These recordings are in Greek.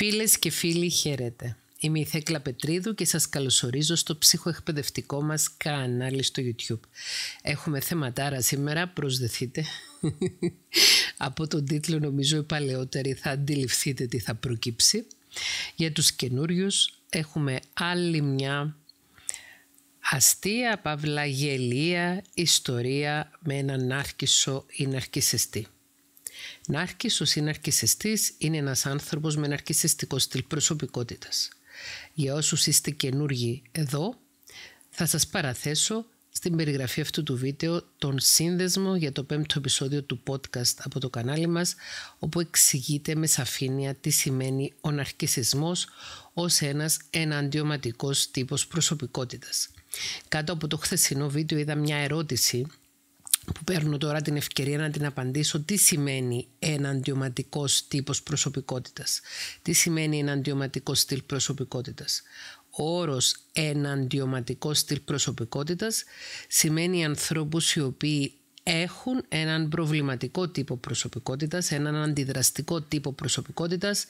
Φίλες και φίλοι χαίρετε. Είμαι η Θέκλα Πετρίδου και σας καλωσορίζω στο ψυχοεκπαιδευτικό μας κανάλι στο YouTube. Έχουμε θεματάρα σήμερα, προσδεθείτε. Από τον τίτλο νομίζω οι παλαιότεροι θα αντιληφθείτε τι θα προκύψει. Για τους καινούριους έχουμε άλλη μια αστεία, παύλα, γελία, ιστορία με έναν άρχισο ή ναρκισιστή. Νάρκη ο είναι ένας άνθρωπος με ναρκισιστικό στυλ προσωπικότητας. Για όσους είστε καινούργοι εδώ, θα σας παραθέσω στην περιγραφή αυτού του βίντεο τον σύνδεσμο για το πέμπτο επεισόδιο του podcast από το κανάλι μας, όπου εξηγείται με σαφήνεια τι σημαίνει ο ναρκισισμός ως ένας εναντιωματικός τύπος προσωπικότητας. Κάτω από το χθεσινό βίντεο είδα μια ερώτηση που παίρνω τώρα την ευκαιρία να την απαντήσω τι σημαίνει εναντιωματικός τύπος προσωπικότητας. Τι σημαίνει εναντιωματικός στυλ προσωπικότητας. Ο όρος εναντιωματικός στυλ προσωπικότητας σημαίνει ανθρώπους οι οποίοι έχουν έναν προβληματικό τύπο προσωπικότητας, έναν αντιδραστικό τύπο προσωπικότητας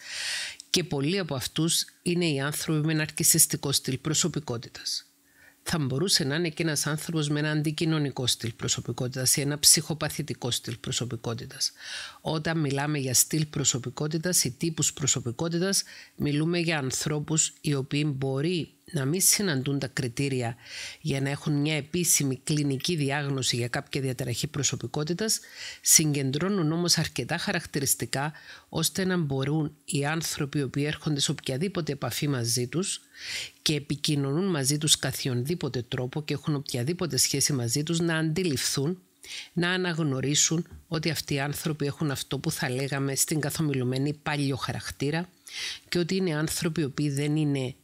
και πολλοί από αυτούς είναι οι άνθρωποι με ναρκισιστικό στυλ προσωπικότητας θα μπορούσε να είναι και ένας άνθρωπος με ένα αντικοινωνικό στυλ προσωπικότητας ή ένα ψυχοπαθητικό στυλ προσωπικότητας όταν μιλάμε για στυλ προσωπικότητας ή τύπους προσωπικότητας, μιλούμε για ανθρώπους οι οποίοι μπορεί να μην συναντούν τα κριτήρια για να έχουν μια επίσημη κλινική διάγνωση για κάποια διαταραχή προσωπικότητας, συγκεντρώνουν όμως αρκετά χαρακτηριστικά ώστε να μπορούν οι άνθρωποι οι οποίοι έρχονται σε οποιαδήποτε επαφή μαζί τους και επικοινωνούν μαζί τους καθιονδήποτε τρόπο και έχουν οποιαδήποτε σχέση μαζί τους να αντιληφθούν να αναγνωρίσουν ότι αυτοί οι άνθρωποι έχουν αυτό που θα λέγαμε στην καθομιλουμένη παλιό χαρακτήρα και ότι είναι άνθρωποι οι οποίοι δεν είναι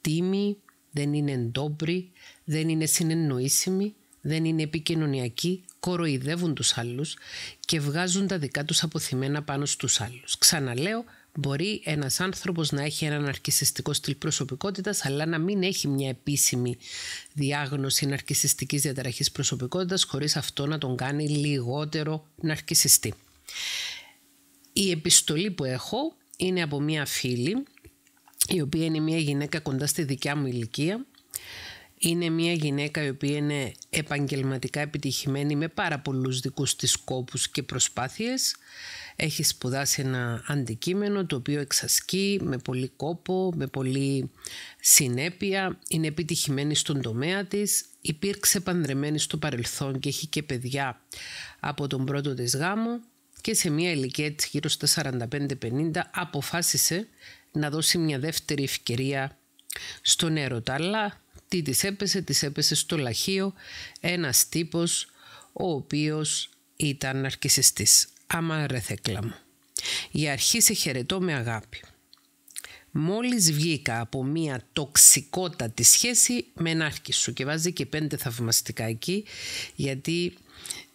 τίμοι, δεν είναι ντόπροι, δεν είναι συνεννοήσιμοι, δεν είναι επικοινωνιακοί, κοροϊδεύουν τους άλλους και βγάζουν τα δικά τους αποθυμένα πάνω στους άλλους. Ξαναλέω, Μπορεί ένας άνθρωπος να έχει έναν αρκισιστικό στυλ προσωπικότητας αλλά να μην έχει μια επίσημη διάγνωση ναρκισιστικής διαταραχής προσωπικότητας χωρίς αυτό να τον κάνει λιγότερο ναρκισιστή. Η επιστολή που έχω είναι από μια φίλη η οποία είναι μια γυναίκα κοντά στη δικιά μου ηλικία είναι μια γυναίκα η οποία είναι επαγγελματικά επιτυχημένη με πάρα πολλούς δικούς της σκόπους και προσπάθειες. Έχει σπουδάσει ένα αντικείμενο το οποίο εξασκεί με πολύ κόπο, με πολύ συνέπεια. Είναι επιτυχημένη στον τομέα της. Υπήρξε παντρεμένη στο παρελθόν και έχει και παιδιά από τον πρώτο της γάμο και σε μια ηλικία της γύρω στα 45-50 αποφάσισε να δώσει μια δεύτερη ευκαιρία στον έρωτα, αλλά τι της έπεσε, της έπεσε στο λαχείο ένας τύπος ο οποίος ήταν αρκισιστής. Άμα ρε θέκλα μου. Για αρχή σε χαιρετώ με αγάπη. Μόλις βγήκα από μία τοξικότατη σχέση με ένα σου και βάζει και πέντε θαυμαστικά εκεί γιατί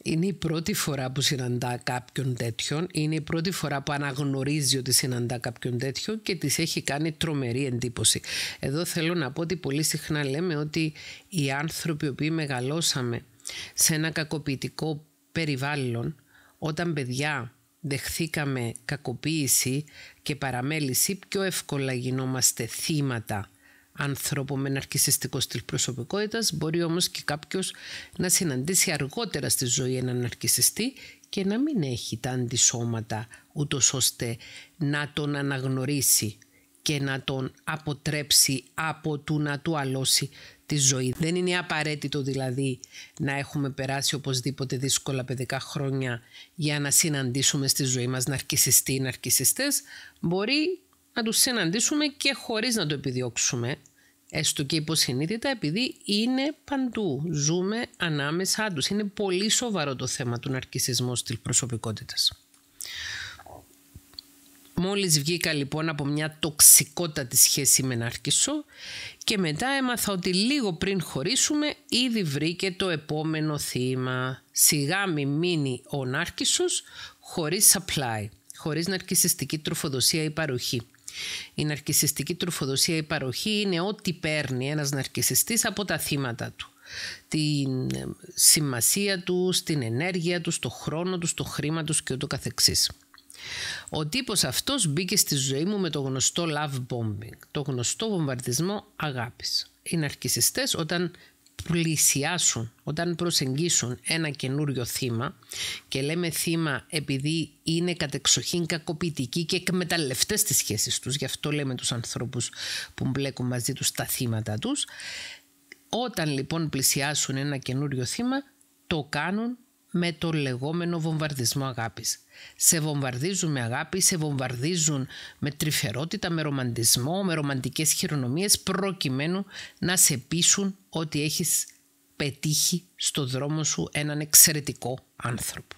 είναι η πρώτη φορά που συναντά κάποιον τέτοιον, είναι η πρώτη φορά που αναγνωρίζει ότι συναντά κάποιον τέτοιον και της έχει κάνει τρομερή εντύπωση. Εδώ θέλω να πω ότι πολύ συχνά λέμε ότι οι άνθρωποι οποίοι μεγαλώσαμε σε ένα κακοποιητικό περιβάλλον, όταν παιδιά δεχθήκαμε κακοποίηση και παραμέληση, πιο εύκολα γινόμαστε θύματα άνθρωπο με ναρκισιστικό στυλ προσωπικότητας μπορεί όμως και κάποιος να συναντήσει αργότερα στη ζωή έναν ναρκισιστή και να μην έχει τα αντισώματα ούτως ώστε να τον αναγνωρίσει και να τον αποτρέψει από του να του αλώσει τη ζωή. Δεν είναι απαραίτητο δηλαδή να έχουμε περάσει οπωσδήποτε δύσκολα παιδικά χρόνια για να συναντήσουμε στη ζωή μας ναρκισιστή ή ναρκισιστές. Μπορεί να τους συναντήσουμε και χωρίς να το επιδιώξουμε, έστω και υποσυνείδητα, επειδή είναι παντού, ζούμε ανάμεσά τους. Είναι πολύ σοβαρό το θέμα του ναρκισισμού τη προσωπικότητα. Μόλις βγήκα λοιπόν από μια τοξικότατη σχέση με Νάρκισο και μετά έμαθα ότι λίγο πριν χωρίσουμε ήδη βρήκε το επόμενο θύμα. Σιγά μη μείνει ο Νάρκισος χωρίς supply, χωρίς ναρκισιστική τροφοδοσία ή παροχή. Η ναρκισιστική τροφοδοσία, η παροχή είναι ό,τι παίρνει ένας ναρκισιστής από τα θύματα του. Την ε, σημασία του, την ενέργεια του, το χρόνο του, το χρήμα τους και ούτω καθεξής. Ο τύπος αυτός μπήκε στη ζωή μου με το γνωστό love bombing, το γνωστό βομβαρδισμό αγάπης. Οι ναρκισιστές όταν πλησιάσουν, όταν προσεγγίσουν ένα καινούριο θύμα και λέμε θύμα επειδή είναι κατεξοχήν κακοποιητικοί και εκμεταλλευτές τις σχέσεις τους, γι' αυτό λέμε τους ανθρώπους που μπλέκουν μαζί τους τα θύματα τους, όταν λοιπόν πλησιάσουν ένα καινούριο θύμα το κάνουν με το λεγόμενο βομβαρδισμό αγάπης. Σε βομβαρδίζουν με αγάπη, σε βομβαρδίζουν με τρυφερότητα, με ρομαντισμό, με ρομαντικές χειρονομίες προκειμένου να σε πείσουν ότι έχεις πετύχει στο δρόμο σου έναν εξαιρετικό άνθρωπο.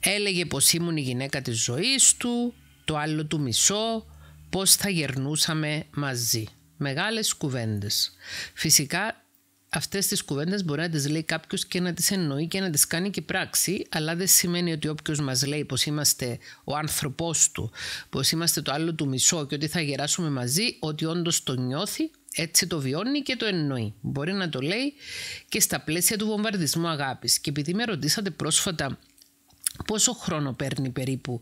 Έλεγε πως ήμουν η γυναίκα της ζωής του, το άλλο του μισό, πως θα γερνούσαμε μαζί. Μεγάλες κουβέντες. Φυσικά αυτές τις κουβέντες μπορεί να τις λέει κάποιος και να τις εννοεί και να τις κάνει και πράξη, αλλά δεν σημαίνει ότι όποιος μας λέει πως είμαστε ο άνθρωπός του, πως είμαστε το άλλο του μισό και ότι θα γεράσουμε μαζί, ότι όντως το νιώθει, έτσι το βιώνει και το εννοεί. Μπορεί να το λέει και στα πλαίσια του βομβαρδισμού αγάπης. Και επειδή με ρωτήσατε πρόσφατα πόσο χρόνο παίρνει περίπου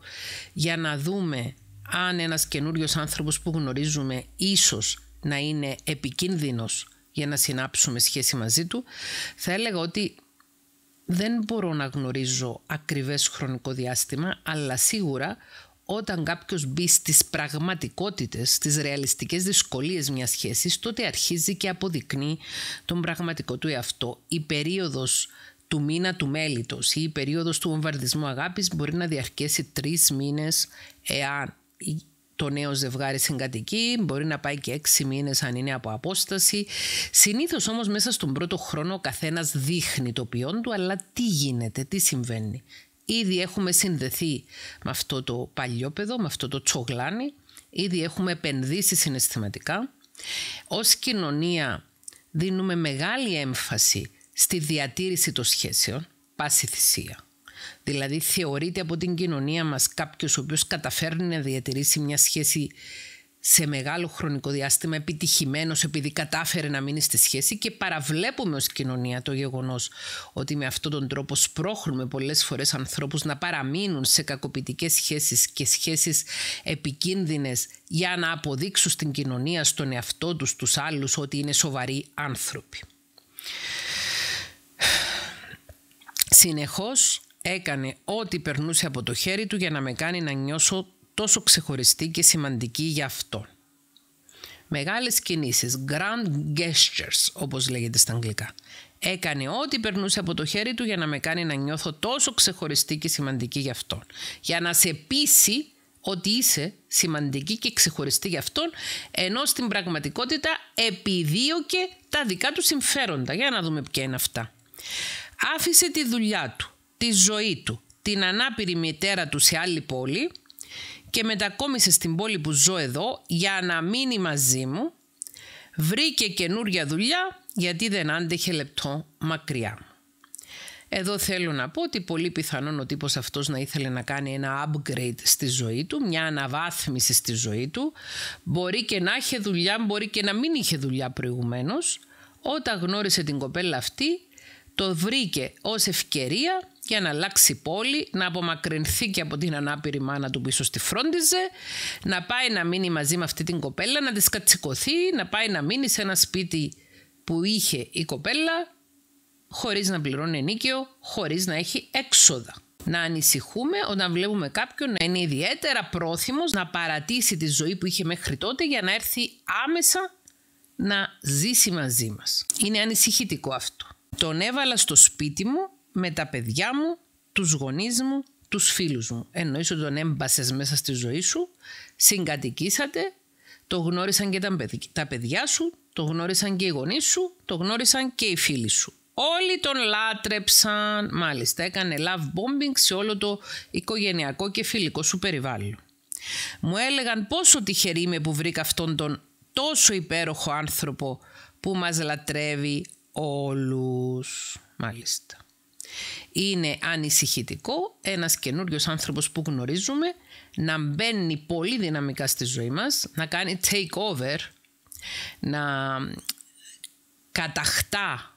για να δούμε αν ένας καινούριος άνθρωπος που γνωρίζουμε ίσως να είναι επικίνδυνος για να συνάψουμε σχέση μαζί του, θα έλεγα ότι δεν μπορώ να γνωρίζω ακριβές χρονικό διάστημα, αλλά σίγουρα όταν κάποιος μπει στις πραγματικότητες, στις ρεαλιστικές δυσκολίες μιας σχέσης, τότε αρχίζει και αποδεικνύει τον πραγματικό του εαυτό. Η περίοδος του μήνα του μέλητος ή η περίοδος του βομβαρδισμού αγάπης μπορεί να διαρκέσει τρεις μήνες εάν το νέο ζευγάρι συγκατοικεί, μπορεί να πάει και έξι μήνες αν είναι από απόσταση. Συνήθως όμως μέσα στον πρώτο χρόνο ο καθένας δείχνει το ποιόν του, αλλά τι γίνεται, τι συμβαίνει. Ήδη έχουμε συνδεθεί με αυτό το παλιόπεδο, με αυτό το τσογλάνι, ήδη έχουμε επενδύσει συναισθηματικά. Ως κοινωνία δίνουμε μεγάλη έμφαση στη διατήρηση των σχέσεων, πάση θυσία. Δηλαδή θεωρείται από την κοινωνία μας κάποιος ο οποίος καταφέρνει να διατηρήσει μια σχέση σε μεγάλο χρονικό διάστημα επιτυχημένος επειδή κατάφερε να μείνει στη σχέση και παραβλέπουμε ως κοινωνία το γεγονός ότι με αυτόν τον τρόπο σπρώχνουμε πολλές φορές ανθρώπους να παραμείνουν σε κακοποιητικές σχέσεις και σχέσεις επικίνδυνες για να αποδείξουν στην κοινωνία, στον εαυτό τους, τους άλλους ότι είναι σοβαροί άνθρωποι. Συνεχώς Έκανε ό,τι περνούσε από το χέρι του για να με κάνει να νιώσω τόσο ξεχωριστή και σημαντική για αυτόν. Μεγάλες κινήσεις, grand gestures όπως λέγεται στα αγγλικά. Έκανε ό,τι περνούσε από το χέρι του για να με κάνει να νιώθω τόσο ξεχωριστή και σημαντική για αυτόν. Για να σε πείσει ότι είσαι σημαντική και ξεχωριστή για αυτόν, ενώ στην πραγματικότητα επιδίωκε τα δικά του συμφέροντα. Για να δούμε ποια είναι αυτά. Άφησε τη δουλειά του τη ζωή του, την ανάπηρη μητέρα του σε άλλη πόλη και μετακόμισε στην πόλη που ζω εδώ για να μείνει μαζί μου. Βρήκε καινούρια δουλειά γιατί δεν άντεχε λεπτό μακριά Εδώ θέλω να πω ότι πολύ πιθανόν ο τύπος αυτός να ήθελε να κάνει ένα upgrade στη ζωή του, μια αναβάθμιση στη ζωή του. Μπορεί και να είχε δουλειά, μπορεί και να μην είχε δουλειά προηγουμένως. Όταν γνώρισε την κοπέλα αυτή, το βρήκε ως ευκαιρία για να αλλάξει πόλη, να απομακρυνθεί και από την ανάπηρη μάνα του πίσω στη φρόντιζε, να πάει να μείνει μαζί με αυτή την κοπέλα, να της κατσικωθεί, να πάει να μείνει σε ένα σπίτι που είχε η κοπέλα, χωρίς να πληρώνει ενίκιο, χωρίς να έχει έξοδα. Να ανησυχούμε όταν βλέπουμε κάποιον να είναι ιδιαίτερα πρόθυμος να παρατήσει τη ζωή που είχε μέχρι τότε για να έρθει άμεσα να ζήσει μαζί μας. Είναι ανησυχητικό αυτό. Τον έβαλα στο σπίτι μου με τα παιδιά μου, τους γονείς μου, τους φίλους μου. Εννοείς ότι τον έμπασες μέσα στη ζωή σου, συγκατοικήσατε, το γνώρισαν και τα παιδιά σου, το γνώρισαν και οι γονείς σου, το γνώρισαν και οι φίλοι σου. Όλοι τον λάτρεψαν, μάλιστα έκανε love bombing σε όλο το οικογενειακό και φιλικό σου περιβάλλον. Μου έλεγαν πόσο τυχερή είμαι που βρήκα αυτόν τον τόσο υπέροχο άνθρωπο που μας λατρεύει όλους. Μάλιστα. Είναι ανησυχητικό ένας καινούριος άνθρωπος που γνωρίζουμε να μπαίνει πολύ δυναμικά στη ζωή μας, να κάνει take over, να καταχτά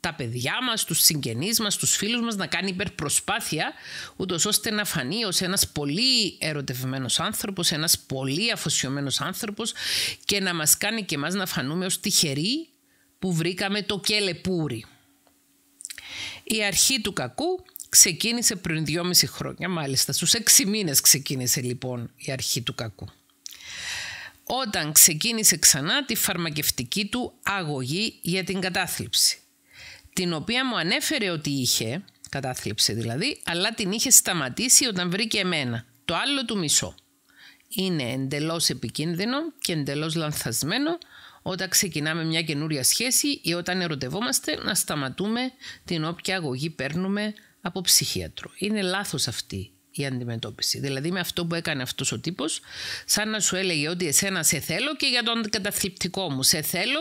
τα παιδιά μας, τους συγγενείς μας, τους φίλους μας να κάνει υπερπροσπάθεια ούτως ώστε να φανεί ως ένας πολύ ερωτευμένος άνθρωπος, ένας πολύ αφοσιωμένος άνθρωπος και να μας κάνει και μας να φανούμε ως τυχεροί που βρήκαμε το κελεπούρι. Η αρχή του κακού ξεκίνησε πριν δυόμιση χρόνια, μάλιστα. Στους έξι μήνες ξεκίνησε λοιπόν η αρχή του κακού. Όταν ξεκίνησε ξανά τη φαρμακευτική του αγωγή για την κατάθλιψη, την οποία μου ανέφερε ότι είχε, κατάθλιψη δηλαδή, αλλά την είχε σταματήσει όταν βρήκε εμένα, το άλλο του μισό. Είναι εντελώς επικίνδυνο και εντελώς λανθασμένο όταν ξεκινάμε μια καινούρια σχέση ή όταν ερωτευόμαστε να σταματούμε την όποια αγωγή παίρνουμε από ψυχίατρο. Είναι λάθος αυτή η αντιμετώπιση. Δηλαδή με αυτό που έκανε αυτός ο τύπος, σαν να σου έλεγε ότι εσένα σε θέλω και για τον καταθλιπτικό μου. Σε θέλω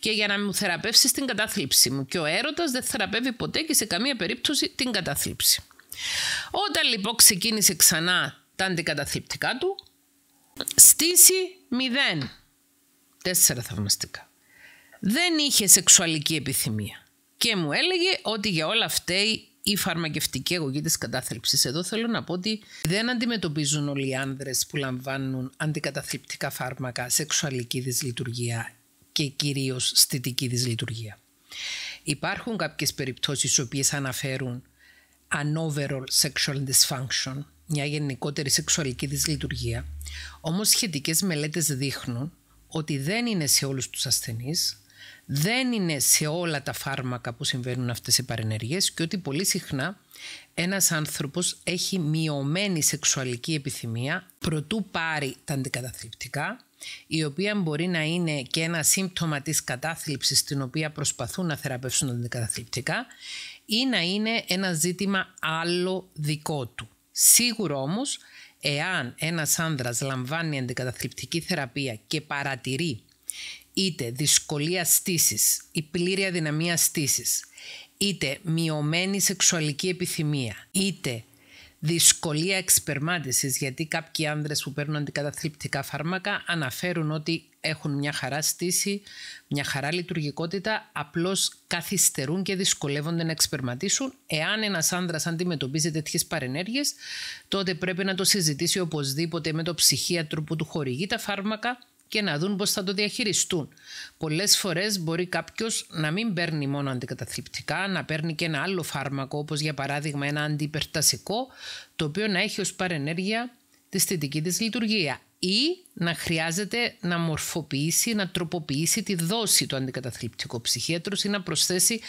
και για να μου θεραπεύσεις την κατάθλιψη μου. Και ο έρωτας δεν θεραπεύει ποτέ και σε καμία περίπτωση την κατάθλιψη. Όταν λοιπόν ξεκίνησε ξανά τα αντικαταθλιπτικά του, στήσει μηδέν τέσσερα θαυμαστικά. Δεν είχε σεξουαλική επιθυμία και μου έλεγε ότι για όλα αυτά η φαρμακευτική αγωγή της κατάθλιψης. Εδώ θέλω να πω ότι δεν αντιμετωπίζουν όλοι οι άνδρες που λαμβάνουν αντικαταθλιπτικά φάρμακα σεξουαλική δυσλειτουργία και κυρίως στιτική δυσλειτουργία. Υπάρχουν κάποιες περιπτώσεις οι οποίες αναφέρουν an overall sexual dysfunction, μια γενικότερη σεξουαλική δυσλειτουργία. Όμως σχετικές μελέτες δείχνουν ότι δεν είναι σε όλους τους ασθενείς, δεν είναι σε όλα τα φάρμακα που συμβαίνουν αυτές οι παρενεργίες και ότι πολύ συχνά ένας άνθρωπος έχει μειωμένη σεξουαλική επιθυμία προτού πάρει τα αντικαταθλιπτικά η οποία μπορεί να είναι και ένα σύμπτωμα της κατάθλιψης την οποία προσπαθούν να θεραπεύσουν τα αντικαταθλιπτικά ή να είναι ένα ζήτημα άλλο δικό του. Σίγουρο όμως εάν ένας άνδρας λαμβάνει αντικαταθλιπτική θεραπεία και παρατηρεί είτε δυσκολία στήσης ή πλήρη αδυναμία στήσης, είτε μειωμένη σεξουαλική επιθυμία, είτε δυσκολία εξπερμάτισης, γιατί κάποιοι άνδρες που παίρνουν αντικαταθλιπτικά φάρμακα αναφέρουν ότι έχουν μια χαρά στήση, μια χαρά λειτουργικότητα, απλώς καθυστερούν και δυσκολεύονται να εξπερματίσουν. Εάν ένας άνδρας αντιμετωπίζει τέτοιες παρενέργειες, τότε πρέπει να το συζητήσει οπωσδήποτε με το ψυχίατρο που του χορηγεί τα φάρμακα και να δουν πώς θα το διαχειριστούν. Πολλές φορές μπορεί κάποιος να μην παίρνει μόνο αντικαταθλιπτικά, να παίρνει και ένα άλλο φάρμακο, όπως για παράδειγμα ένα αντιπερτασικό, το οποίο να έχει ως παρενέργεια τη θετική της λειτουργία ή να χρειάζεται να μορφοποιήσει, να τροποποιήσει τη δόση του αντικαταθλιπτικού ψυχίατρου ή να προσθέσει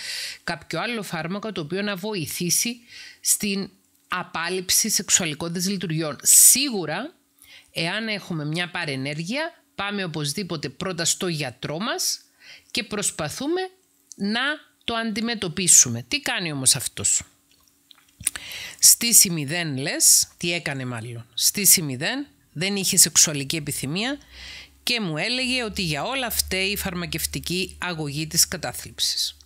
κάποιο άλλο φάρμακο το οποίο να βοηθήσει στην απάλληψη σεξουαλικών δυσλειτουργιών. Σίγουρα, εάν έχουμε μια παρενέργεια, πάμε οπωσδήποτε πρώτα στο γιατρό μας και προσπαθούμε να το αντιμετωπίσουμε. Τι κάνει όμως αυτός. Στήση 0 λες, τι έκανε μάλλον. Στήση 0 δεν είχε σεξουαλική επιθυμία και μου έλεγε ότι για όλα αυτά η φαρμακευτική αγωγή της κατάθλιψης.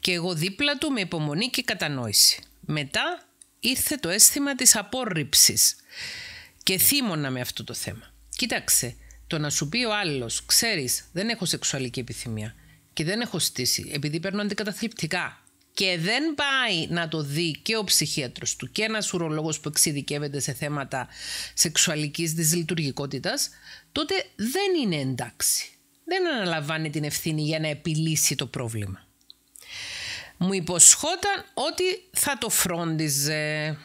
Και εγώ δίπλα του με υπομονή και κατανόηση. Μετά ήρθε το αίσθημα της απόρριψης και θύμωνα με αυτό το θέμα. Κοίταξε, το να σου πει ο άλλος, ξέρεις, δεν έχω σεξουαλική επιθυμία και δεν έχω στήσει επειδή παίρνω αντικαταθλιπτικά και δεν πάει να το δει και ο ψυχίατρος του και ένας ουρολόγος που εξειδικεύεται σε θέματα σεξουαλικής δυσλειτουργικότητας, τότε δεν είναι εντάξει. Δεν αναλαμβάνει την ευθύνη για να επιλύσει το πρόβλημα. Μου υποσχόταν ότι θα το φρόντιζε.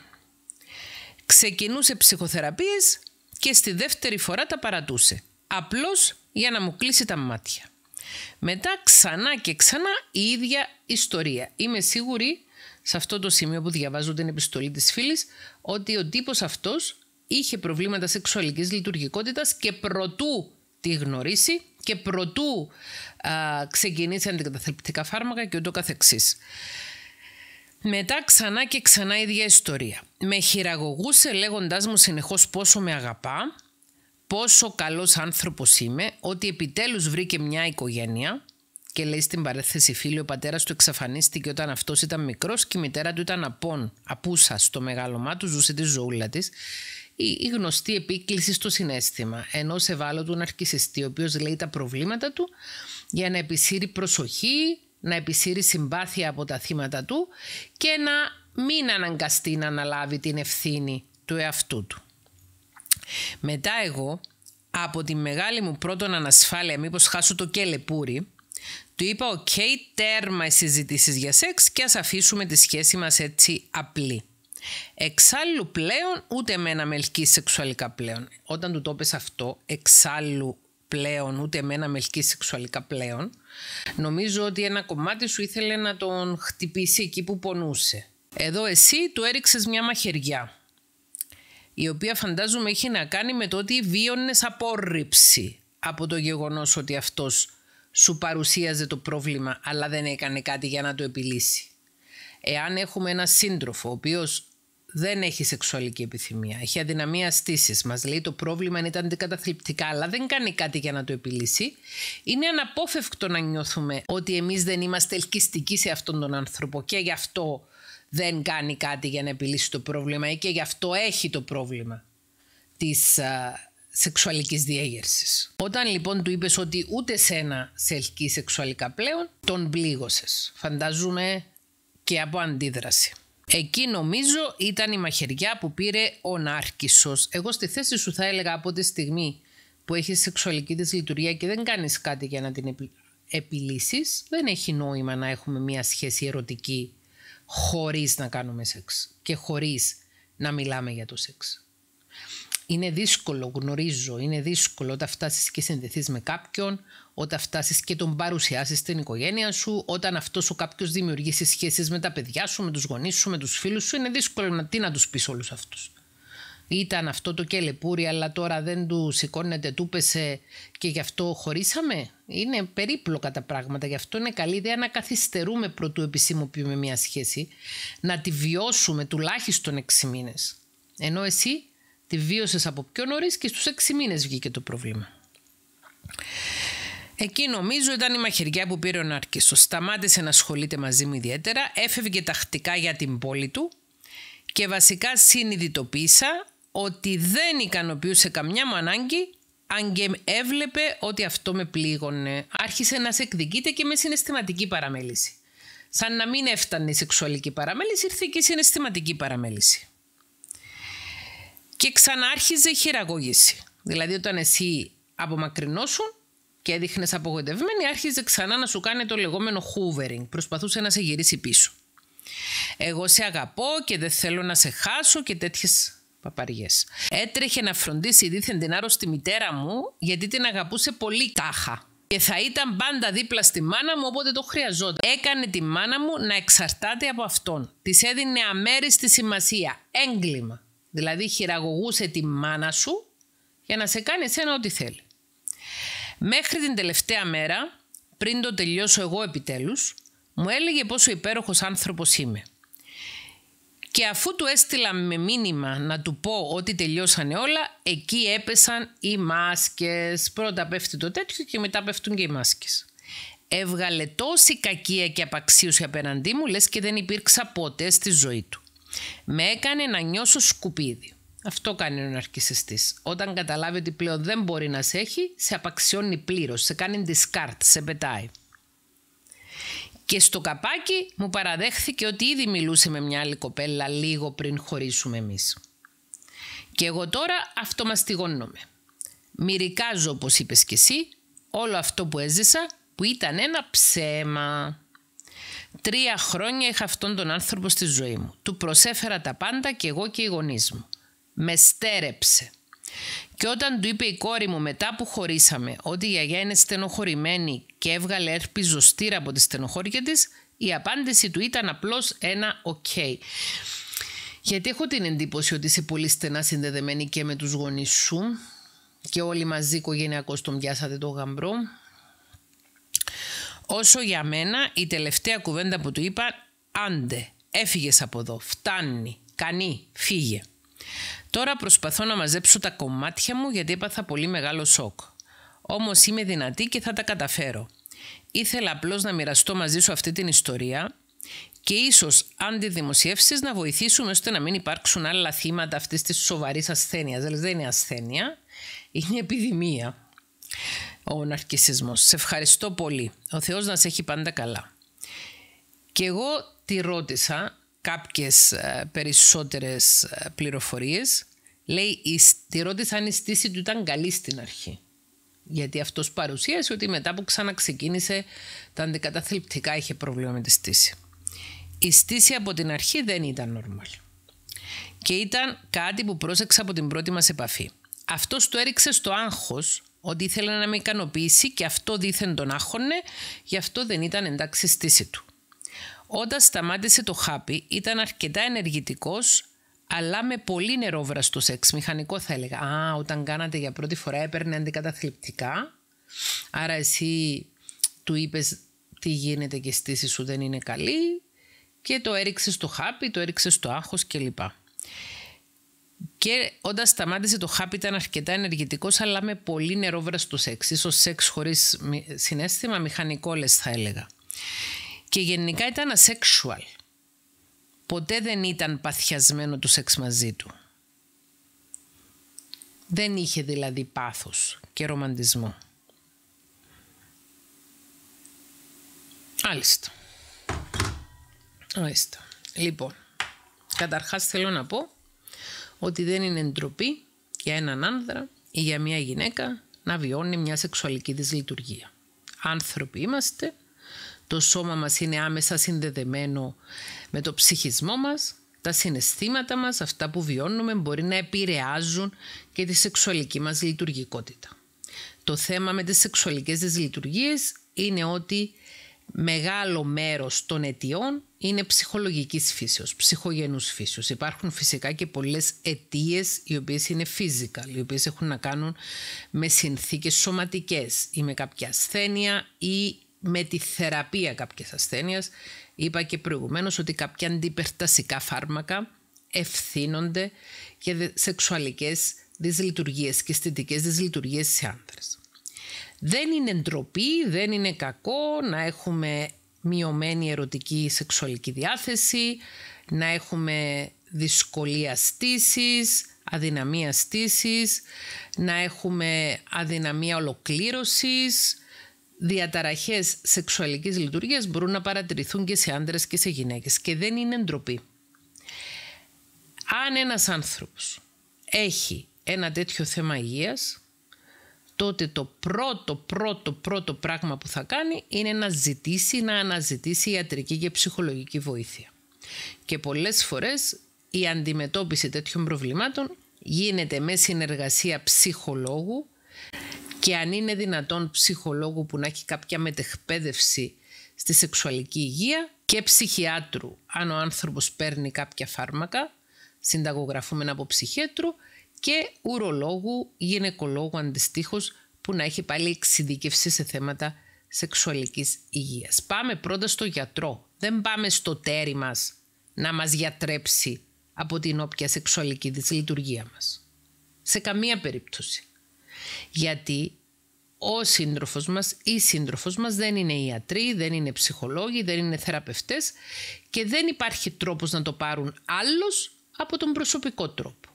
Ξεκινούσε ψυχοθεραπείες και στη δεύτερη φορά τα παρατούσε. Απλώς για να μου κλείσει τα μάτια. Μετά ξανά και ξανά η ίδια ιστορία. Είμαι σίγουρη σε αυτό το σημείο που διαβάζω την επιστολή της φίλης ότι ο τύπος αυτός είχε προβλήματα σεξουαλικής λειτουργικότητας και προτού τη γνωρίσει και προτού α, ξεκινήσει αντικαταθλιπτικά φάρμακα και ούτω καθεξής. Μετά ξανά και ξανά η ίδια ιστορία. Με χειραγωγούσε λέγοντάς μου συνεχώς πόσο με αγαπά πόσο καλός άνθρωπος είμαι ότι επιτέλους βρήκε μια οικογένεια και λέει στην παρέθεση φίλη ο πατέρας του εξαφανίστηκε όταν αυτός ήταν μικρός και η μητέρα του ήταν απόν, απούσα στο μεγάλωμά του, ζούσε τη ζούλα της η, γνωστή επίκληση στο συνέστημα ενό ευάλωτου ναρκισιστή, ο οποίος λέει τα προβλήματα του για να επισύρει προσοχή, να επισύρει συμπάθεια από τα θύματα του και να μην αναγκαστεί να αναλάβει την ευθύνη του εαυτού του. Μετά εγώ, από τη μεγάλη μου πρώτον ανασφάλεια, μήπως χάσω το κελεπούρι, του είπα «ΟΚ, τέρμα οι συζητήσεις για σεξ και ας αφήσουμε τη σχέση μας έτσι απλή». Εξάλλου πλέον ούτε εμένα με ελκύει σεξουαλικά πλέον. Όταν του το αυτό, εξάλλου πλέον ούτε εμένα με ελκύει σεξουαλικά πλέον, νομίζω ότι ένα κομμάτι σου ήθελε να τον χτυπήσει εκεί που πονούσε. Εδώ εσύ του έριξες μια μαχαιριά η οποία φαντάζομαι έχει να κάνει με το ότι βίώνε απόρριψη από το γεγονός ότι αυτός σου παρουσίαζε το πρόβλημα αλλά δεν έκανε κάτι για να το επιλύσει. Εάν έχουμε ένα σύντροφο ο οποίος δεν έχει σεξουαλική επιθυμία, έχει αδυναμία στήσης. Μας λέει το πρόβλημα είναι ήταν αντικαταθλιπτικά, αλλά δεν κάνει κάτι για να το επιλύσει. Είναι αναπόφευκτο να νιώθουμε ότι εμείς δεν είμαστε ελκυστικοί σε αυτόν τον άνθρωπο και γι' αυτό δεν κάνει κάτι για να επιλύσει το πρόβλημα ή και γι' αυτό έχει το πρόβλημα της α, ε, σεξουαλικής διέγερσης. Όταν λοιπόν του είπες ότι ούτε σένα σε ελκύει σεξουαλικά πλέον, τον πλήγωσες. Φαντάζομαι και από αντίδραση. Εκεί νομίζω ήταν η μαχαιριά που πήρε ο Νάρκησος. Εγώ στη θέση σου θα έλεγα από τη στιγμή που έχεις σεξουαλική της λειτουργία και δεν κάνεις κάτι για να την επιλύσεις, δεν έχει νόημα να έχουμε μια σχέση ερωτική χωρίς να κάνουμε σεξ και χωρίς να μιλάμε για το σεξ. Είναι δύσκολο, γνωρίζω, είναι δύσκολο όταν φτάσεις και συνδεθείς με κάποιον, όταν φτάσεις και τον παρουσιάσεις στην οικογένεια σου, όταν αυτός ο κάποιος δημιουργήσει σχέσεις με τα παιδιά σου, με τους γονείς σου, με τους φίλους σου, είναι δύσκολο να τι να τους πεις όλους αυτούς. Ήταν αυτό το κελεπούρι, αλλά τώρα δεν του σηκώνεται, του πέσε και γι' αυτό χωρίσαμε. Είναι περίπλοκα τα πράγματα. Γι' αυτό είναι καλή ιδέα να καθυστερούμε πρωτού επισημοποιούμε μια σχέση, να τη βιώσουμε τουλάχιστον 6 μήνες. Ενώ εσύ τη βίωσες από πιο νωρίς και στους 6 μήνες βγήκε το πρόβλημα. Εκεί νομίζω ήταν η μαχαιριά που πήρε ο Ναρκίσο. Σταμάτησε να ασχολείται μαζί μου ιδιαίτερα, έφευγε τακτικά για την πόλη του και βασικά συνειδητοποίησα ότι δεν ικανοποιούσε καμιά μου ανάγκη αν και έβλεπε ότι αυτό με πλήγωνε. Άρχισε να σε εκδικείται και με συναισθηματική παραμέληση. Σαν να μην έφτανε η σεξουαλική παραμέληση, ήρθε και η συναισθηματική παραμέληση. Και ξανάρχιζε η χειραγώγηση. Δηλαδή όταν εσύ απομακρυνώσουν και έδειχνες απογοητευμένη, άρχιζε ξανά να σου κάνει το λεγόμενο hovering. Προσπαθούσε να σε γυρίσει πίσω. Εγώ σε αγαπώ και δεν θέλω να σε χάσω και τέτοιες Έτρεχε να φροντίσει δίθεν την άρρωστη μητέρα μου γιατί την αγαπούσε πολύ τάχα. Και θα ήταν πάντα δίπλα στη μάνα μου όποτε το χρειαζόταν. Έκανε τη μάνα μου να εξαρτάται από αυτόν. Της έδινε αμέριστη σημασία. Έγκλημα. Δηλαδή χειραγωγούσε τη μάνα σου για να σε κάνει εσένα ό,τι θέλει. Μέχρι την τελευταία μέρα, πριν το τελειώσω εγώ επιτέλους, μου έλεγε πόσο υπέροχος άνθρωπος είμαι. Και αφού του έστειλα με μήνυμα να του πω ότι τελειώσανε όλα, εκεί έπεσαν οι μάσκες. Πρώτα πέφτει το τέτοιο και μετά πέφτουν και οι μάσκες. Έβγαλε τόση κακία και απαξίωση απέναντί μου, λες και δεν υπήρξα ποτέ στη ζωή του. Με έκανε να νιώσω σκουπίδι. Αυτό κάνει ο ναρκισιστής. Όταν καταλάβει ότι πλέον δεν μπορεί να σε έχει, σε απαξιώνει πλήρως, σε κάνει discard, σε πετάει. Και στο καπάκι μου παραδέχθηκε ότι ήδη μιλούσε με μια άλλη κοπέλα λίγο πριν χωρίσουμε εμείς. Και εγώ τώρα αυτομαστιγώνομαι. Μυρικάζω όπως είπες και εσύ όλο αυτό που έζησα που ήταν ένα ψέμα. Τρία χρόνια είχα αυτόν τον άνθρωπο στη ζωή μου. Του προσέφερα τα πάντα και εγώ και οι γονείς μου. Με στέρεψε. Και όταν του είπε η κόρη μου μετά που χωρίσαμε ότι η γιαγιά είναι στενοχωρημένη και έβγαλε έρπη ζωστήρα από τη στενοχώρια της, η απάντηση του ήταν απλώς ένα «οκ». Γιατί έχω την εντύπωση ότι είσαι πολύ στενά συνδεδεμένη και με τους γονείς σου και όλοι μαζί οικογενειακώς τον πιάσατε το γαμπρό. Όσο για μένα η τελευταία κουβέντα που του είπα «Άντε, έφυγες από εδώ, φτάνει, κανεί, φύγε». Τώρα προσπαθώ να μαζέψω τα κομμάτια μου γιατί έπαθα πολύ μεγάλο σοκ. Όμως είμαι δυνατή και θα τα καταφέρω. Ήθελα απλώς να μοιραστώ μαζί σου αυτή την ιστορία και ίσως αν τη δημοσιεύσεις να βοηθήσουμε ώστε να μην υπάρξουν άλλα θύματα αυτής της σοβαρής ασθένειας. Δηλαδή δεν είναι ασθένεια, είναι επιδημία ο ναρκισισμός. Σε ευχαριστώ πολύ. Ο Θεός να σε έχει πάντα καλά. Και εγώ τη ρώτησα κάποιες ε, περισσότερες ε, πληροφορίες. Λέει τη στηρότητα αν η στήση του ήταν καλή στην αρχή. Γιατί αυτός παρουσίασε ότι μετά που ξαναξεκίνησε τα αντικαταθλιπτικά είχε πρόβλημα με τη στήση. Η στήση από την αρχή δεν ήταν normal. Και ήταν κάτι που πρόσεξα από την πρώτη μας επαφή. Αυτός το έριξε στο άγχος ότι ήθελε να με ικανοποιήσει και αυτό δίθεν τον άγχωνε, γι' αυτό δεν ήταν εντάξει στήση του. Όταν σταμάτησε το χάπι ήταν αρκετά ενεργητικός αλλά με πολύ νερόβραστο σεξ, μηχανικό θα έλεγα. Α, όταν κάνατε για πρώτη φορά έπαιρνε αντικαταθλιπτικά, άρα εσύ του είπες τι γίνεται και η στήση σου δεν είναι καλή και το έριξες στο χάπι, το έριξες στο άγχος κλπ. Και όταν σταμάτησε το χάπι ήταν αρκετά ενεργητικός αλλά με πολύ νερόβραστο σεξ, ίσως σεξ χωρίς συνέστημα, μηχανικό λες θα έλεγα και γενικά ήταν ασέξουαλ. Ποτέ δεν ήταν παθιασμένο του σεξ μαζί του. Δεν είχε δηλαδή πάθος και ρομαντισμό. Άλιστα. Άλιστα. Λοιπόν, καταρχάς θέλω να πω ότι δεν είναι ντροπή για έναν άνδρα ή για μια γυναίκα να βιώνει μια σεξουαλική δυσλειτουργία. Άνθρωποι είμαστε, το σώμα μας είναι άμεσα συνδεδεμένο με το ψυχισμό μας, τα συναισθήματα μας, αυτά που βιώνουμε μπορεί να επηρεάζουν και τη σεξουαλική μας λειτουργικότητα. Το θέμα με τις σεξουαλικές δυσλειτουργίες είναι ότι μεγάλο μέρος των αιτιών είναι ψυχολογικής φύσεως, ψυχογενούς φύσεως. Υπάρχουν φυσικά και πολλές αιτίες οι οποίες είναι φυσικά, οι οποίες έχουν να κάνουν με συνθήκες σωματικές ή με κάποια ασθένεια ή με τη θεραπεία κάποιες ασθένειες. Είπα και προηγουμένως ότι κάποια αντιπερτασικά φάρμακα ευθύνονται για σεξουαλικές δυσλειτουργίες και αισθητικές δυσλειτουργίες σε άνδρες. Δεν είναι ντροπή, δεν είναι κακό να έχουμε μειωμένη ερωτική σεξουαλική διάθεση, να έχουμε δυσκολία στήσης, αδυναμία στήσης, να έχουμε αδυναμία ολοκλήρωσης, διαταραχές σεξουαλικής λειτουργίας μπορούν να παρατηρηθούν και σε άντρες και σε γυναίκες και δεν είναι ντροπή. Αν ένας άνθρωπος έχει ένα τέτοιο θέμα υγείας, τότε το πρώτο, πρώτο, πρώτο πράγμα που θα κάνει είναι να ζητήσει, να αναζητήσει ιατρική και ψυχολογική βοήθεια. Και πολλές φορές η αντιμετώπιση τέτοιων προβλημάτων γίνεται με συνεργασία ψυχολόγου και αν είναι δυνατόν ψυχολόγου που να έχει κάποια μετεχπαίδευση στη σεξουαλική υγεία και ψυχιάτρου αν ο άνθρωπος παίρνει κάποια φάρμακα συνταγογραφούμενα από ψυχίατρου και ουρολόγου, γυναικολόγου αντιστοίχως που να έχει πάλι εξειδίκευση σε θέματα σεξουαλικής υγείας. Πάμε πρώτα στο γιατρό. Δεν πάμε στο τέρι μας να μας γιατρέψει από την όποια σεξουαλική δυσλειτουργία μας. Σε καμία περίπτωση. Γιατί ο σύντροφος μας ή σύντροφος μας δεν είναι ιατροί, δεν είναι ψυχολόγοι, δεν είναι θεραπευτές και δεν υπάρχει τρόπος να το πάρουν άλλος από τον προσωπικό τρόπο.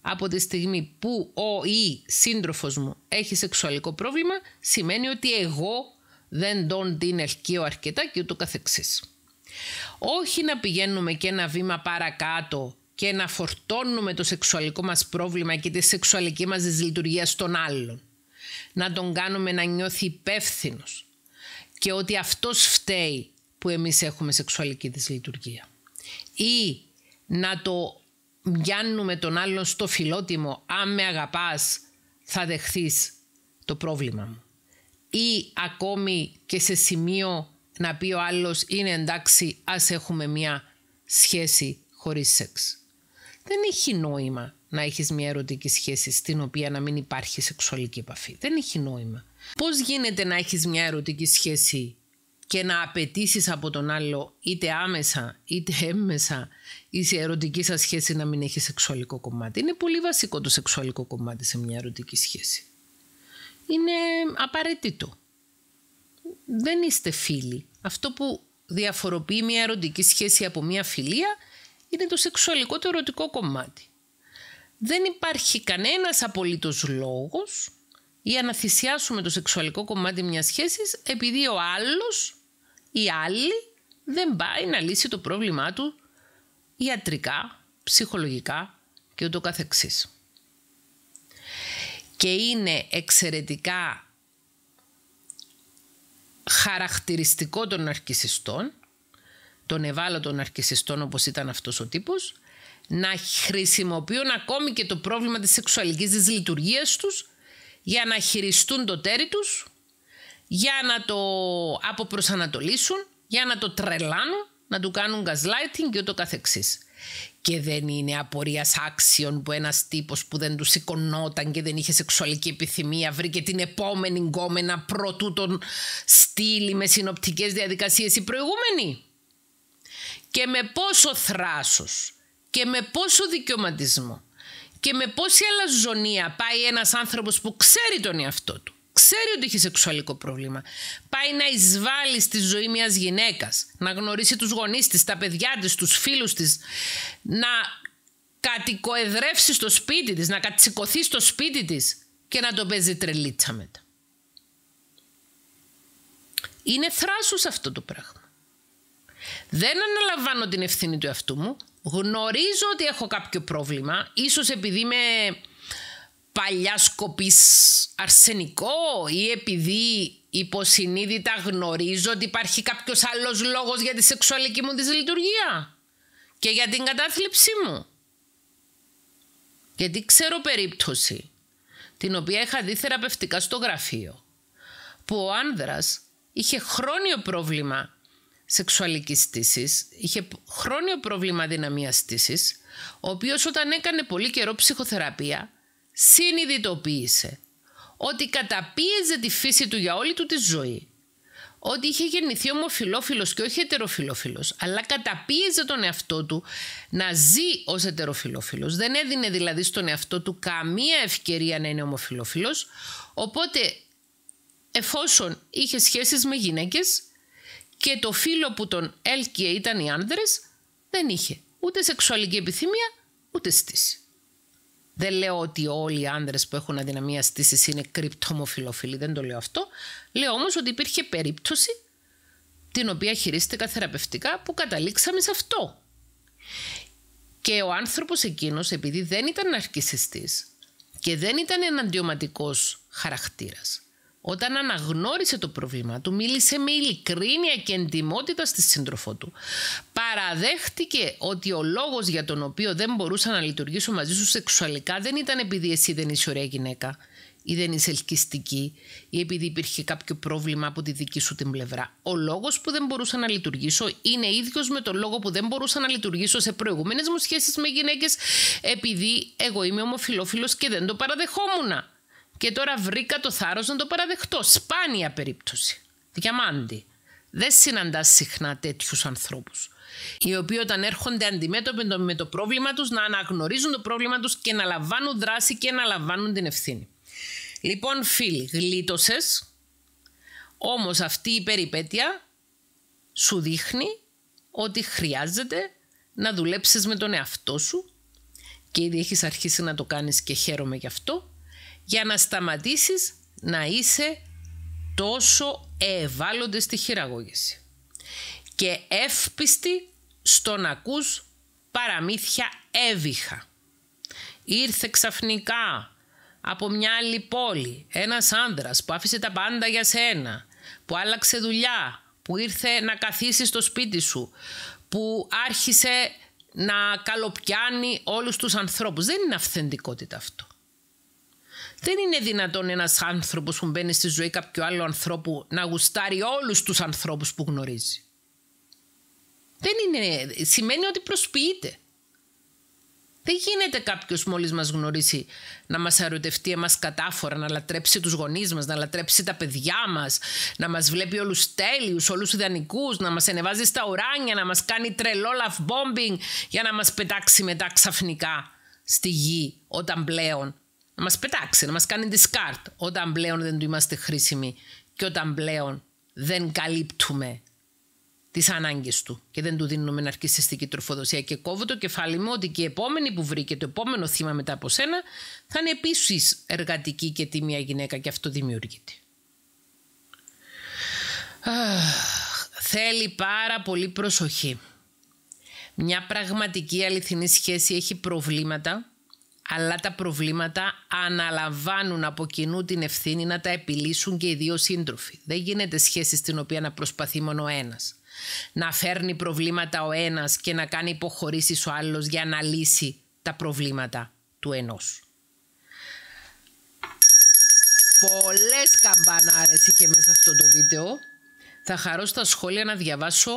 Από τη στιγμή που ο ή σύντροφος μου έχει σεξουαλικό πρόβλημα, σημαίνει ότι εγώ δεν τον την ελκύω αρκετά και ούτω καθεξής. Όχι να πηγαίνουμε και ένα βήμα παρακάτω και να φορτώνουμε το σεξουαλικό μας πρόβλημα και τη σεξουαλική μας δυσλειτουργία στον άλλον. Να τον κάνουμε να νιώθει υπεύθυνος και ότι αυτός φταίει που εμείς έχουμε σεξουαλική δυσλειτουργία. Ή να το μοιάνουμε τον άλλον στο φιλότιμο «Αν με αγαπάς θα δεχθείς το πρόβλημα μου». Ή ακόμη και σε σημείο να πει ο άλλος «Είναι εντάξει, ας έχουμε μια σχέση χωρίς σεξ» δεν έχει νόημα να έχεις μια ερωτική σχέση στην οποία να μην υπάρχει σεξουαλική επαφή. Δεν έχει νόημα. Πώς γίνεται να έχεις μια ερωτική σχέση και να απαιτήσεις από τον άλλο είτε άμεσα είτε έμμεσα ή ερωτική σας σχέση να μην έχει σεξουαλικό κομμάτι. Είναι πολύ βασικό το σεξουαλικό κομμάτι σε μια ερωτική σχέση. Είναι απαραίτητο. Δεν είστε φίλοι. Αυτό που διαφοροποιεί μια ερωτική σχέση από μια φιλία είναι το σεξουαλικό το ερωτικό κομμάτι. Δεν υπάρχει κανένας απολύτως λόγος για να θυσιάσουμε το σεξουαλικό κομμάτι μιας σχέσης επειδή ο άλλος ή άλλη δεν πάει να λύσει το πρόβλημά του ιατρικά, ψυχολογικά και ούτω καθεξής. Και είναι εξαιρετικά χαρακτηριστικό των αρχιστών των ευάλωτων αρκισιστών όπως ήταν αυτός ο τύπος, να χρησιμοποιούν ακόμη και το πρόβλημα της σεξουαλικής δυσλειτουργίας τους για να χειριστούν το τέρι τους, για να το αποπροσανατολίσουν, για να το τρελάνουν, να του κάνουν gaslighting και ούτω καθεξής. Και δεν είναι απορίας άξιων που ένας τύπος που δεν του σηκωνόταν και δεν είχε σεξουαλική επιθυμία βρήκε την επόμενη γκόμενα προτού τον στείλει με συνοπτικές διαδικασίες η προηγούμενη και με πόσο θράσος και με πόσο δικαιωματισμό και με πόση αλαζονία πάει ένας άνθρωπος που ξέρει τον εαυτό του, ξέρει ότι έχει σεξουαλικό πρόβλημα, πάει να εισβάλλει στη ζωή μιας γυναίκας, να γνωρίσει τους γονείς της, τα παιδιά της, τους φίλους της, να κατοικοεδρεύσει στο σπίτι της, να κατσικωθεί στο σπίτι της και να το παίζει τρελίτσα μετά. Είναι θράσος αυτό το πράγμα. Δεν αναλαμβάνω την ευθύνη του εαυτού μου. Γνωρίζω ότι έχω κάποιο πρόβλημα. Ίσως επειδή είμαι παλιά σκοπής αρσενικό ή επειδή υποσυνείδητα γνωρίζω ότι υπάρχει κάποιος άλλος λόγος για τη σεξουαλική μου δυσλειτουργία και για την κατάθλιψή μου. Γιατί ξέρω περίπτωση την οποία είχα δει θεραπευτικά στο γραφείο που ο άνδρας είχε χρόνιο πρόβλημα σεξουαλικής στήσης, είχε χρόνιο πρόβλημα δυναμίας στήσης, ο οποίος όταν έκανε πολύ καιρό ψυχοθεραπεία, συνειδητοποίησε ότι καταπίεζε τη φύση του για όλη του τη ζωή. Ότι είχε γεννηθεί ομοφιλόφιλος και όχι ετεροφιλόφιλος, αλλά καταπίεζε τον εαυτό του να ζει ως ετεροφιλόφιλος. Δεν έδινε δηλαδή στον εαυτό του καμία ευκαιρία να είναι ομοφιλόφιλος, οπότε εφόσον είχε σχέσεις με γυναίκες, και το φίλο που τον έλκυε ήταν οι άνδρες, δεν είχε ούτε σεξουαλική επιθυμία, ούτε στήση. Δεν λέω ότι όλοι οι άνδρες που έχουν αδυναμία στήσης είναι κρυπτομοφιλοφιλοί, δεν το λέω αυτό. Λέω όμως ότι υπήρχε περίπτωση την οποία χειρίστηκα θεραπευτικά που καταλήξαμε σε αυτό. Και ο άνθρωπος εκείνος επειδή δεν ήταν αρκισιστής και δεν ήταν εναντιωματικός χαρακτήρας όταν αναγνώρισε το πρόβλημα του, μίλησε με ειλικρίνεια και εντιμότητα στη σύντροφό του. Παραδέχτηκε ότι ο λόγος για τον οποίο δεν μπορούσα να λειτουργήσω μαζί σου σεξουαλικά δεν ήταν επειδή εσύ δεν είσαι ωραία γυναίκα ή δεν είσαι ελκυστική ή επειδή υπήρχε κάποιο πρόβλημα από τη δική σου την πλευρά. Ο λόγος που δεν μπορούσα να λειτουργήσω είναι ίδιος με τον λόγο που δεν μπορούσα να λειτουργήσω σε προηγούμενες μου σχέσεις με γυναίκες επειδή εγώ είμαι ομοφιλόφιλος και δεν το παραδεχόμουν και τώρα βρήκα το θάρρος να το παραδεχτώ. Σπάνια περίπτωση. Διαμάντη. Δεν συναντάς συχνά τέτοιους ανθρώπους. Οι οποίοι όταν έρχονται αντιμέτωποι με το πρόβλημα τους, να αναγνωρίζουν το πρόβλημα τους και να λαμβάνουν δράση και να λαμβάνουν την ευθύνη. Λοιπόν, φίλοι, γλίτωσες. Όμως αυτή η περιπέτεια σου δείχνει ότι χρειάζεται να δουλέψεις με τον εαυτό σου και ήδη έχεις αρχίσει να το κάνεις και χαίρομαι γι' αυτό για να σταματήσεις να είσαι τόσο ευάλωτη στη χειραγώγηση και εύπιστη στο να ακούς παραμύθια έβυχα. Ήρθε ξαφνικά από μια άλλη πόλη ένας άνδρας που άφησε τα πάντα για σένα, που άλλαξε δουλειά, που ήρθε να καθίσει στο σπίτι σου, που άρχισε να καλοπιάνει όλους τους ανθρώπους. Δεν είναι αυθεντικότητα αυτό. Δεν είναι δυνατόν ένας άνθρωπος που μπαίνει στη ζωή κάποιου άλλου ανθρώπου να γουστάρει όλους τους ανθρώπους που γνωρίζει. Δεν είναι. Σημαίνει ότι προσποιείται. Δεν γίνεται κάποιος μόλις μας γνωρίσει να μας ερωτευτεί εμάς κατάφορα, να λατρέψει τους γονείς μας, να λατρέψει τα παιδιά μας, να μας βλέπει όλους τέλειους, όλους ιδανικούς, να μας ανεβάζει στα ουράνια, να μας κάνει τρελό love bombing για να μας πετάξει μετά ξαφνικά στη γη όταν πλέον να μας πετάξει, να μας κάνει discard όταν πλέον δεν του είμαστε χρήσιμοι και όταν πλέον δεν καλύπτουμε τις ανάγκες του και δεν του δίνουμε αρκιστική τροφοδοσία και κόβω το κεφάλι μου ότι και η επόμενη που βρει και το επόμενο θύμα μετά από σένα θα είναι επίσης εργατική και τίμια γυναίκα και αυτό δημιουργείται. Θέλει πάρα πολύ προσοχή. Μια πραγματική αληθινή σχέση έχει προβλήματα αλλά τα προβλήματα αναλαμβάνουν από κοινού την ευθύνη να τα επιλύσουν και οι δύο σύντροφοι. Δεν γίνεται σχέση στην οποία να προσπαθεί μόνο ένας. Να φέρνει προβλήματα ο ένας και να κάνει υποχωρήσεις ο άλλος για να λύσει τα προβλήματα του ενός. Πολλές καμπανάρες είχε μέσα αυτό το βίντεο. Θα χαρώ στα σχόλια να διαβάσω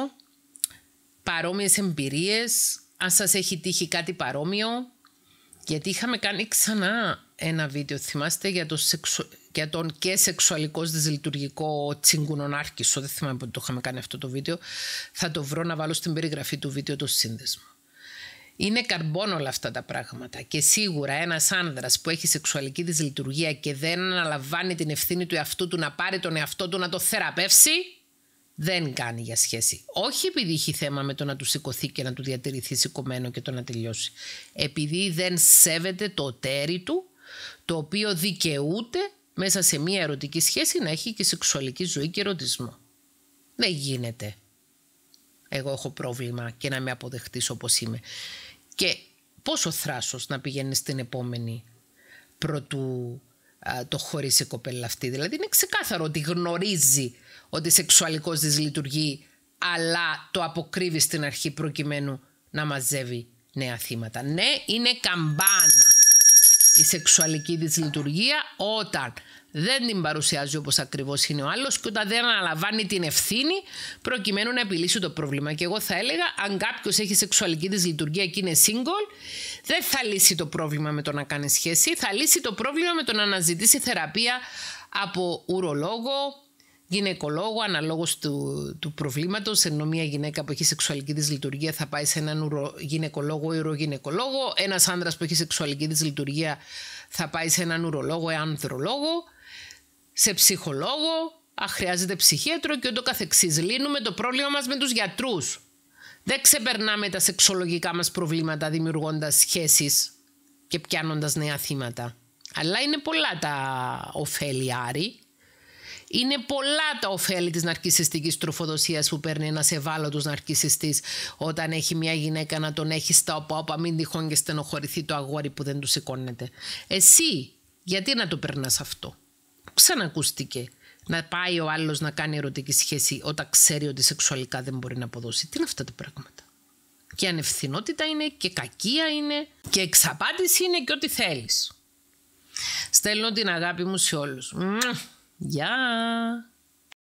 παρόμοιες εμπειρίες, αν σας έχει τύχει κάτι παρόμοιο, γιατί είχαμε κάνει ξανά ένα βίντεο, θυμάστε, για, τον και σεξουαλικό δυσλειτουργικό τσιγκουνονάρχησο. Δεν θυμάμαι που το είχαμε κάνει αυτό το βίντεο. Θα το βρω να βάλω στην περιγραφή του βίντεο το σύνδεσμο. Είναι καρμπόν όλα αυτά τα πράγματα. Και σίγουρα ένας άνδρας που έχει σεξουαλική δυσλειτουργία και δεν αναλαμβάνει την ευθύνη του εαυτού του να πάρει τον εαυτό του να το θεραπεύσει, δεν κάνει για σχέση. Όχι επειδή έχει θέμα με το να του σηκωθεί και να του διατηρηθεί σηκωμένο και το να τελειώσει. Επειδή δεν σέβεται το τέρι του, το οποίο δικαιούται μέσα σε μια ερωτική σχέση να έχει και σεξουαλική ζωή και ερωτισμό. Δεν γίνεται. Εγώ έχω πρόβλημα και να με αποδεχτείς όπως είμαι. Και πόσο θράσος να πηγαίνεις στην επόμενη πρωτού το χωρίσει η κοπέλα αυτή. Δηλαδή είναι ξεκάθαρο ότι γνωρίζει ότι σεξουαλικώς δυσλειτουργεί, αλλά το αποκρύβει στην αρχή προκειμένου να μαζεύει νέα θύματα. Ναι, είναι καμπάνα η σεξουαλική δυσλειτουργία όταν δεν την παρουσιάζει όπως ακριβώς είναι ο άλλος και όταν δεν αναλαμβάνει την ευθύνη προκειμένου να επιλύσει το πρόβλημα. Και εγώ θα έλεγα αν κάποιος έχει σεξουαλική δυσλειτουργία και είναι single δεν θα λύσει το πρόβλημα με το να κάνει σχέση, θα λύσει το πρόβλημα με το να αναζητήσει θεραπεία από ουρολόγο, γυναικολόγο, αναλόγως του, του προβλήματος, ενώ μια γυναίκα που έχει σεξουαλική δυσλειτουργία θα πάει σε έναν ουρο, γυναικολόγο ή ουρογυναικολόγο, ένας άνδρας που έχει σεξουαλική δυσλειτουργία θα πάει σε έναν ουρολόγο ή ανδρολόγο, σε ψυχολόγο, α, χρειάζεται ψυχίατρο και ούτω καθεξής. Λύνουμε το πρόβλημα μας με τους γιατρούς. Δεν ξεπερνάμε τα σεξολογικά μας προβλήματα δημιουργώντας σχέσεις και πιάνοντας νέα θύματα. Αλλά είναι πολλά τα ωφέλη άρη είναι πολλά τα ωφέλη της ναρκισιστικής τροφοδοσίας που παίρνει ένας ευάλωτος ναρκισιστής όταν έχει μια γυναίκα να τον έχει στα οπάπα, μην τυχόν και στενοχωρηθεί το αγόρι που δεν του σηκώνεται. Εσύ, γιατί να το περνάς αυτό. Ξανακούστηκε να πάει ο άλλος να κάνει ερωτική σχέση όταν ξέρει ότι σεξουαλικά δεν μπορεί να αποδώσει. Τι είναι αυτά τα πράγματα. Και ανευθυνότητα είναι και κακία είναι και εξαπάτηση είναι και ό,τι θέλεις. Στέλνω την αγάπη μου σε όλους. Yeah.